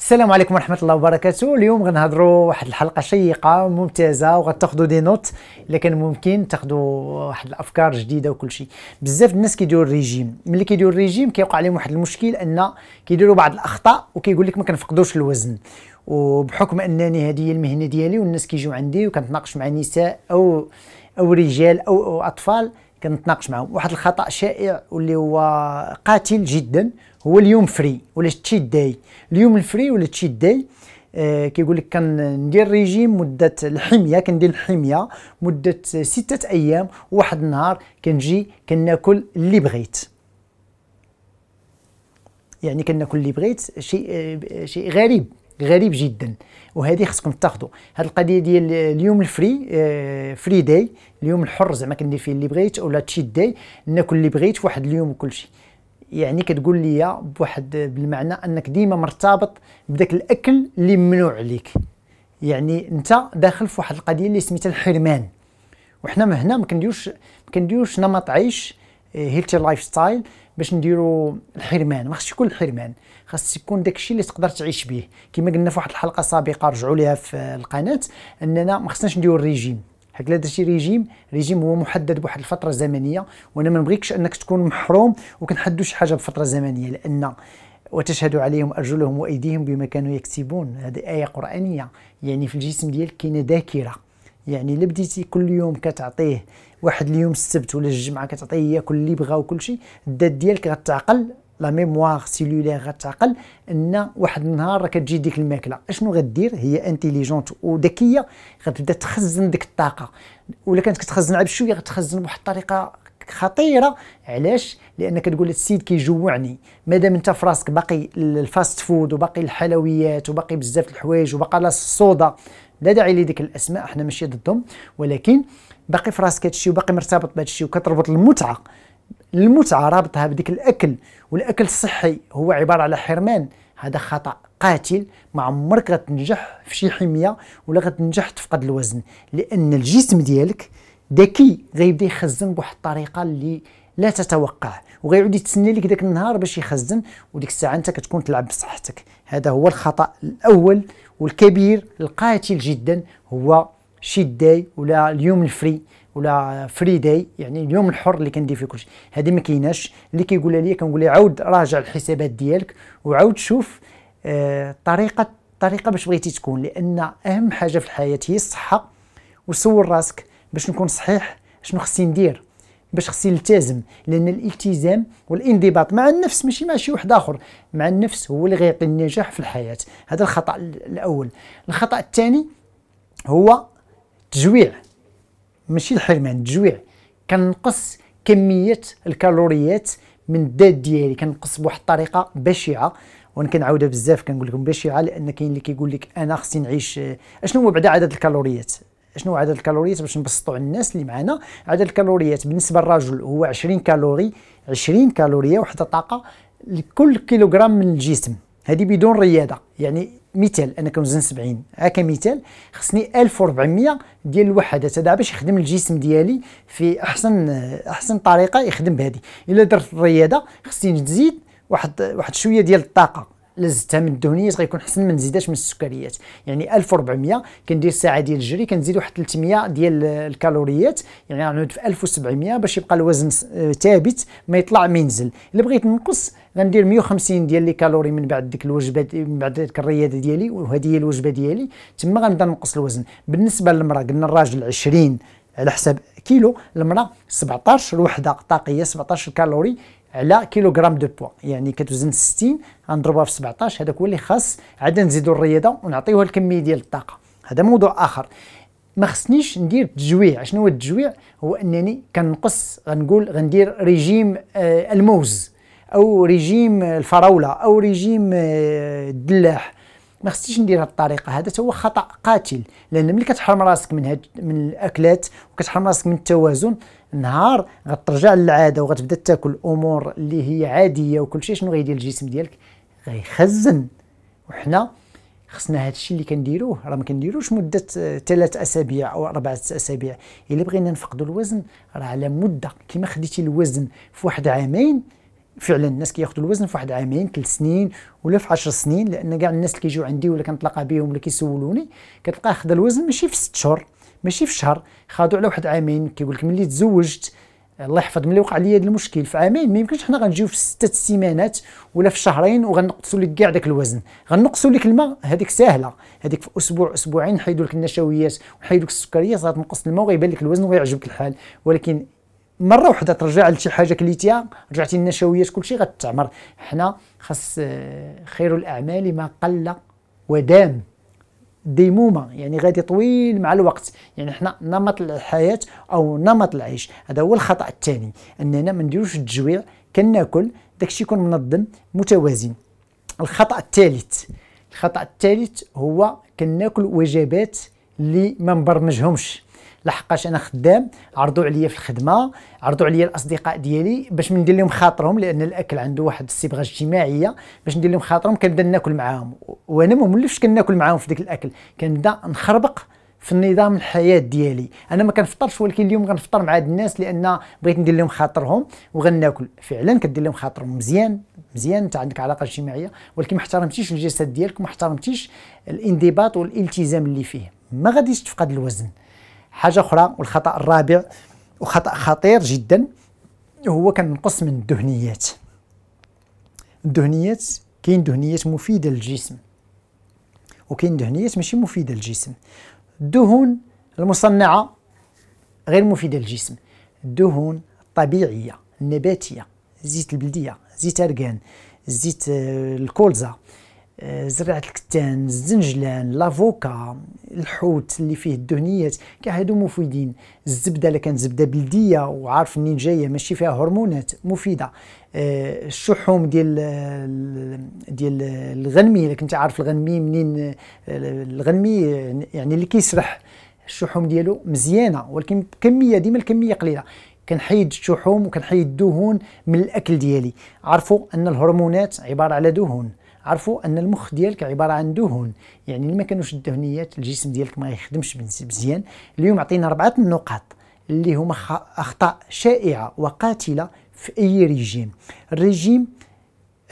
السلام عليكم ورحمه الله وبركاته اليوم غنهضروا واحد الحلقه شيقه ممتازه وغتاخذوا دي نوت الا كان ممكن تاخذوا واحد الافكار جديده وكل شيء بزاف الناس كيديروا الريجيم ملي كيديروا الريجيم كيوقع عليهم واحد المشكل ان كيديروا بعض الاخطاء وكيقول لك ما كنفقدوش الوزن وبحكم انني هذه هي المهنه ديالي والناس كيجيو عندي وكنتناقش مع نساء او او رجال او, أو اطفال كنتناقش معهم واحد الخطا شائع واللي هو قاتل جدا هو اليوم فري ولا تشيت داي اليوم الفري ولا تشيت داي آه كيقول لك كندير ريجيم مده الحميه كندير الحميه مده ستة ايام وواحد النهار كنجي كناكل اللي بغيت يعني كناكل اللي بغيت شيء آه شيء غريب غريب جدا وهذه خصكم تاخذوا هذه القضيه ديال اليوم الفري آه فري داي اليوم الحر زعما كندير فيه اللي بغيت ولا تشيت داي ناكل اللي بغيت واحد اليوم وكل شيء يعني كتقول لي بواحد بالمعنى انك ديما مرتبط بداك الاكل اللي ممنوع عليك يعني انت داخل في واحد القضيه اللي سميتها الحرمان وحنا هنا ما كنديروش ما كنديروش نمط عيش هيلتي لايف ستايل باش نديرو الحرمان ما خصش يكون الحرمان خاص يكون داكشي اللي تقدر تعيش به كما قلنا في واحد الحلقه سابقه رجعوا ليها في القناه اننا ما خصناش نديرو الريجيم حيت لا درتي ريجيم ريجيم هو محدد بواحد الفتره زمنيه وانا ما نبغيكش انك تكون محروم وكنحدو شي حاجه بفتره زمنيه لان وتشهد عليهم ارجلهم وايديهم بما كانوا يكسبون هذه ايه قرانيه يعني في الجسم ديالك كاينه ذاكره يعني الا بديتي كل يوم كتعطيه واحد اليوم السبت ولا الجمعه كتعطيه كل اللي بغا وكل شيء الذات ديالك غتعقل لا ميموار سيلولير غتعقل ان واحد النهار راه كتجي ديك الماكله اشنو غدير هي انتيليجونت وذكيه غتبدا تخزن ديك الطاقه ولا كانت كتخزنها بشويه غتخزن بواحد الطريقه خطيره علاش لان كتقول السيد كيجوعني مادام انت فراسك باقي الفاست فود وباقي الحلويات وباقي بزاف الحوايج وباقى لا الصودا لا داعي لديك الاسماء احنا ماشي ضدهم ولكن باقي فراسك هادشي وباقي مرتبط بهادشي وكتربط المتعه المتعه رابطها بديك الاكل والاكل الصحي هو عباره على حرمان هذا خطا قاتل ما عمرك غتنجح في شي حميه ولا غتنجح تفقد الوزن لان الجسم ديالك ذكي غيبدا يخزن بواحد الطريقه اللي لا تتوقع وغيعود يتسنى لك داك النهار باش يخزن وديك الساعه انت كتكون تلعب بصحتك هذا هو الخطا الاول والكبير القاتل جدا هو شيت داي ولا اليوم الفري ولا فري داي يعني اليوم الحر اللي كندير فيه كلشي هذه ما كايناش اللي كيقولها لي كنقول ليه عاود راجع الحسابات ديالك وعاود شوف آه طريقه الطريقه باش بغيتي تكون لان اهم حاجه في الحياه هي الصحه وسول راسك باش نكون صحيح شنو خصني ندير باش خصني نلتزم لان الالتزام والانضباط مع النفس ماشي مع شي واحد اخر مع النفس هو اللي غيعطي النجاح في الحياه هذا الخطا الاول الخطا الثاني هو التجويع ماشي الحرمان التجويع كنقص كميه الكالوريات من الدات ديالي كنقص بواحد الطريقه بشعه وانا كنعاودها بزاف كنقول لكم بشعه لان كاين اللي كيقول لك انا خصني نعيش اشنو هو بعدا عدد الكالوريات شنو هو عدد الكالوريات باش نبسطوا على الناس اللي معانا عدد الكالوريات بالنسبه للرجل هو 20 كالوري 20 كالوريه وحده طاقه لكل كيلوغرام من الجسم هذه بدون رياضه يعني مثال انا كنوزن 70 ها كمثال خصني 1400 ديال الوحدات هذا باش يخدم الجسم ديالي في احسن احسن طريقه يخدم بهذه الا درت الرياضه خصني نزيد واحد واحد شويه ديال الطاقه من الدهنيات غيكون احسن ما نزيدهاش من السكريات يعني 1400 كندير ساعه ديال الجري كنزيد واحد 300 ديال الكالوريات يعني غنعود في 1700 باش يبقى الوزن آه، ثابت ما يطلع ما ينزل الا بغيت ننقص غندير 150 ديال لي كالوري من بعد ديك الوجبه من بعد ديك الرياضه ديالي وهذه هي الوجبه ديالي تما غنبدا ننقص الوزن بالنسبه للمراه قلنا الراجل 20 على حساب كيلو المراه 17 الوحده طاقيه 17 كالوري على كيلوغرام دو بوا يعني كتوزن 60 غنضربها في 17 هذاك هو اللي خاص عاد نزيدو الرياضه ونعطيوها الكميه ديال الطاقه هذا موضوع اخر ما خصنيش ندير تجويع شنو هو التجويع هو انني كنقص غنقول غندير ريجيم آه، الموز او ريجيم الفراوله او ريجيم آه، الدلاح ما خصنيش ندير هذه الطريقه هذا هو خطا قاتل لان ملي كتحرم راسك من هاد من الاكلات وكتحرم راسك من التوازن نهار غترجع للعاده وغتبدا تاكل امور اللي هي عاديه وكل شيء شنو غيدير الجسم ديالك غيخزن وحنا خصنا هذا الشيء اللي كنديروه راه ما كنديروش مده ثلاث آه، اسابيع او اربعه اسابيع الا بغينا نفقدوا الوزن راه على مده كما خديتي الوزن في واحد عامين فعلا الناس كياخذوا الوزن في واحد عامين ثلاث سنين ولا في 10 سنين لان كاع الناس اللي كيجيو عندي ولا كنتلاقى بهم ولا كيسولوني كتلقاه خذا الوزن ماشي في ست شهور ماشي في شهر خادو على واحد عامين كيقول لك ملي تزوجت الله يحفظ ملي وقع لي هذا المشكل في عامين ما يمكنش حنا غنجيو في ستة سيمانات ولا في شهرين وغنقصوا لك كاع داك الوزن غنقصوا لك الماء هذيك ساهله هذيك في اسبوع اسبوعين حيدوا لك النشويات وحيدوا لك السكريات غتنقص الماء وغيبان لك الوزن وغيعجبك الحال ولكن مره واحده ترجع لشي حاجه كليتيها رجعتي النشويات كلشي غتعمر حنا خاص آه، خير الاعمال ما قل ودام ديمومه يعني غادي طويل مع الوقت يعني حنا نمط الحياه او نمط العيش هذا هو الخطا الثاني اننا ما نديروش التجويع كناكل داكشي يكون منظم متوازن الخطا الثالث الخطا الثالث هو كناكل وجبات اللي ما مبرمجهمش لحقاش انا خدام عرضوا عليا في الخدمه عرضوا عليا الاصدقاء ديالي باش ندير لهم خاطرهم لان الاكل عنده واحد الصبغه اجتماعيه باش ندير لهم خاطرهم كنبدا ناكل معاهم وانا ما مولفش كناكل معاهم في ديك الاكل كنبدا نخربق في النظام الحياه ديالي انا ما كنفطرش ولكن اليوم غنفطر مع هاد الناس لان بغيت ندير لهم خاطرهم وغناكل فعلا كدير لهم خاطرهم مزيان مزيان انت عندك علاقه اجتماعيه ولكن ما احترمتيش الجسد ديالك وما احترمتيش الانضباط والالتزام اللي فيه ما غاديش تفقد الوزن حاجه اخرى والخطا الرابع وخطا خطير جدا هو كنقص من الدهنيات الدهنيات كاين دهنيات مفيده للجسم وكاين دهنيات ماشي مفيده للجسم الدهون المصنعه غير مفيده للجسم الدهون الطبيعيه النباتيه زيت البلديه زيت ارغان زيت آه، الكولزا آه، زرعة الكتان الزنجلان لافوكا الحوت اللي فيه الدهنيات كاع هادو مفيدين الزبده الا كانت زبده بلديه وعارف منين جايه ماشي فيها هرمونات مفيده آه، الشحوم ديال آه، ديال الغنمي الا كنت عارف الغنمي منين الغنمي يعني اللي كيسرح الشحوم ديالو مزيانه ولكن الكميه ديما الكميه قليله كنحيد الشحوم وكنحيد الدهون من الاكل ديالي عرفوا ان الهرمونات عباره على دهون عرفوا ان المخ ديالك عباره عن دهون يعني اللي ما كانوش الدهنيات الجسم ديالك ما يخدمش مزيان اليوم عطينا اربعه النقاط اللي هما اخطاء شائعه وقاتله في اي ريجيم الريجيم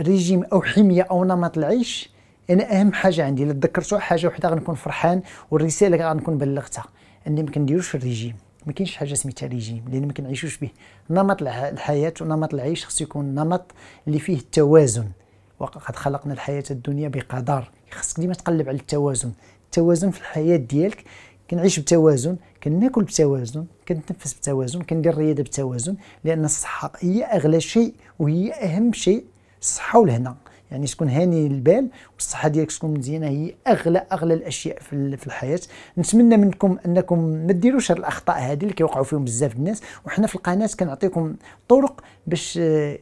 ريجيم او حميه او نمط العيش انا اهم حاجه عندي الا تذكرتوا حاجه وحده غنكون فرحان والرساله غنكون بلغتها اني ما كنديروش الريجيم ما كاينش حاجه سميتها ريجيم لان ما كنعيشوش به نمط الحياه ونمط العيش خصو يكون نمط اللي فيه التوازن وقد خلقنا الحياه الدنيا بقدر خصك ديما تقلب على التوازن التوازن في الحياه ديالك كنعيش بتوازن كناكل بتوازن كنتنفس بتوازن كندير الرياضه بتوازن لان الصحه هي اغلى شيء وهي اهم شيء الصحه والهنا يعني تكون هاني البال والصحه ديالك تكون مزيانه هي اغلى اغلى الاشياء في الحياه نتمنى منكم انكم ما ديروش الاخطاء هذه اللي كيوقعوا فيهم بزاف الناس وحنا في القناه كنعطيكم طرق باش آه،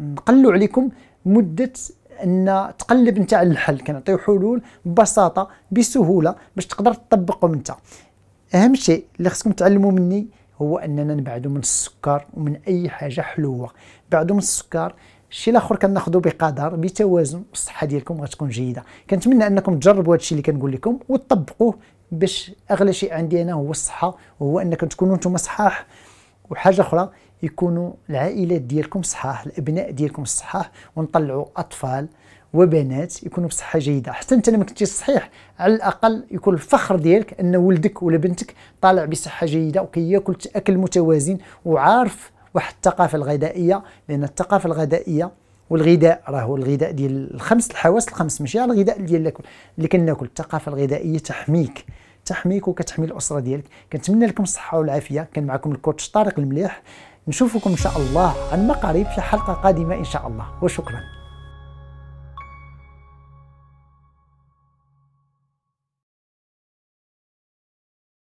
نقلوا عليكم مده ان تقلب انت على الحل كنعطيو حلول ببساطه بسهوله باش تقدر تطبقهم انت اهم شيء اللي خصكم تعلموا مني هو اننا نبعدوا من السكر ومن اي حاجه حلوه بعدوا من السكر الشيء الاخر كناخذوا بقدر بتوازن الصحه ديالكم غتكون جيده كنتمنى انكم تجربوا هذا الشيء اللي كنقول لكم وتطبقوه باش اغلى شيء عندي انا هو الصحه وهو انكم تكونوا نتوما صحاح وحاجه اخرى يكونوا العائلات ديالكم صحاح الابناء ديالكم صحاح ونطلعوا اطفال وبنات يكونوا بصحه جيده حتى انت ما كنتي صحيح على الاقل يكون الفخر ديالك ان ولدك ولا بنتك طالع بصحه جيده وكياكل اكل متوازن وعارف واحد الثقافه الغذائيه لان الثقافه الغذائيه والغذاء راهو الغذاء ديال الخمس الحواس الخمس ماشي على الغذاء ديال الاكل اللي كناكل الثقافه الغذائيه تحميك تحميك وكتحمي الاسره ديالك كنتمنى لكم الصحه والعافيه كان معكم الكوتش طارق المليح نشوفكم إن شاء الله عن قريب في حلقة قادمة إن شاء الله وشكراً